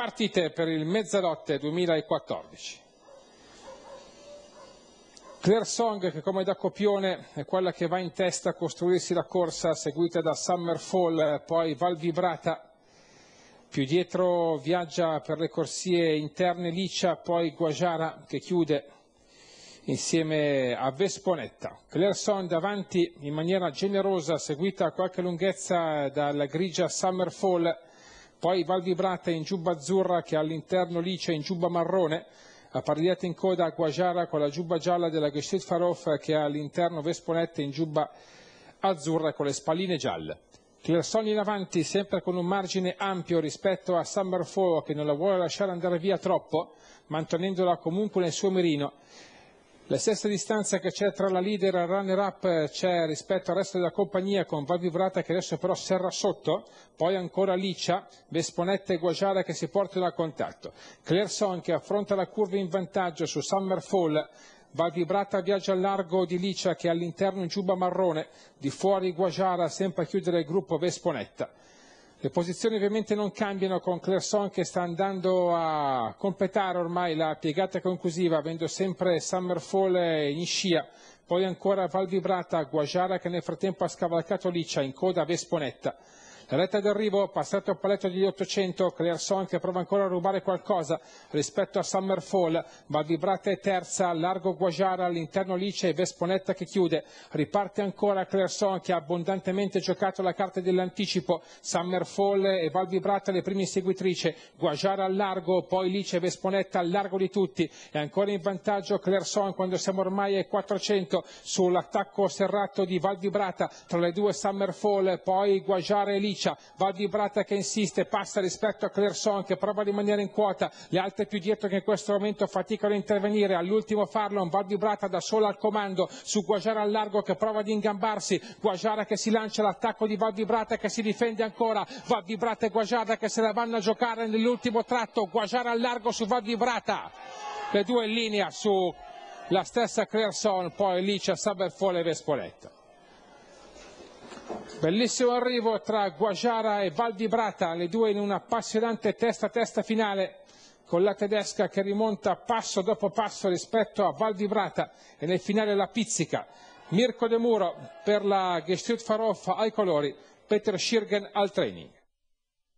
partite per il mezzanotte 2014. Claire Song, che come da copione è quella che va in testa a costruirsi la corsa, seguita da Summerfall, poi Val Vibrata, più dietro viaggia per le corsie interne Licia, poi Guajara che chiude insieme a Vesponetta. Claire Song davanti in maniera generosa, seguita a qualche lunghezza dalla grigia Summerfall, poi Val Vibrata in giubba azzurra che all'interno lice in giubba marrone, apparecchiata in coda a Guagiara con la giubba gialla della Gestalt Farof che ha all'interno Vesponette in giubba azzurra con le spalline gialle. Clersoni in avanti sempre con un margine ampio rispetto a Summerfall che non la vuole lasciare andare via troppo, mantenendola comunque nel suo mirino la stessa distanza che c'è tra la leader e la runner-up c'è rispetto al resto della compagnia con Valvivrata che adesso però serra sotto, poi ancora Licia, Vesponetta e Guajara che si portano a contatto. Clerson che affronta la curva in vantaggio su Summerfall Valvibrata viaggia al largo di Licia che all'interno in giuba marrone, di fuori Guajara sempre a chiudere il gruppo Vesponetta. Le posizioni ovviamente non cambiano con Clerson che sta andando a completare ormai la piegata conclusiva avendo sempre Summerfall in scia, poi ancora Valvibrata, Guajara che nel frattempo ha scavalcato Liccia in coda a Vesponetta. La retta d'arrivo, passato il paletto degli 800, Clearson che prova ancora a rubare qualcosa rispetto a Summerfall, ma è terza, largo Guajara all'interno Lice e Vesponetta che chiude, riparte ancora Clearson che ha abbondantemente giocato la carta dell'anticipo, Summerfall e Val le prime seguitrici, Guajara al largo, poi Lice e Vesponetta al largo di tutti è ancora in vantaggio Clearson quando siamo ormai ai 400 sull'attacco serrato di Val tra le due Summerfall, poi Guajara e Lice comincia, va di Brata che insiste, passa rispetto a Clerson che prova a rimanere in quota, le altre più dietro che in questo momento faticano a intervenire, all'ultimo Farlon, Val di Brata da sola al comando, su Guajara al largo che prova ad ingambarsi, Guajara che si lancia all'attacco di Val di Brata che si difende ancora, Val di Brata e Guajara che se la vanno a giocare nell'ultimo tratto, Guajara al largo su Val di Brata, le due in linea sulla stessa Clerson, poi lì c'è Saberfolle e Vespoletto. Bellissimo arrivo tra Guajara e Val di le due in un appassionante testa a testa finale con la tedesca che rimonta passo dopo passo rispetto a Val di e nel finale la pizzica. Mirko De Muro per la Gestut Faroff ai colori, Peter Schirgen al training.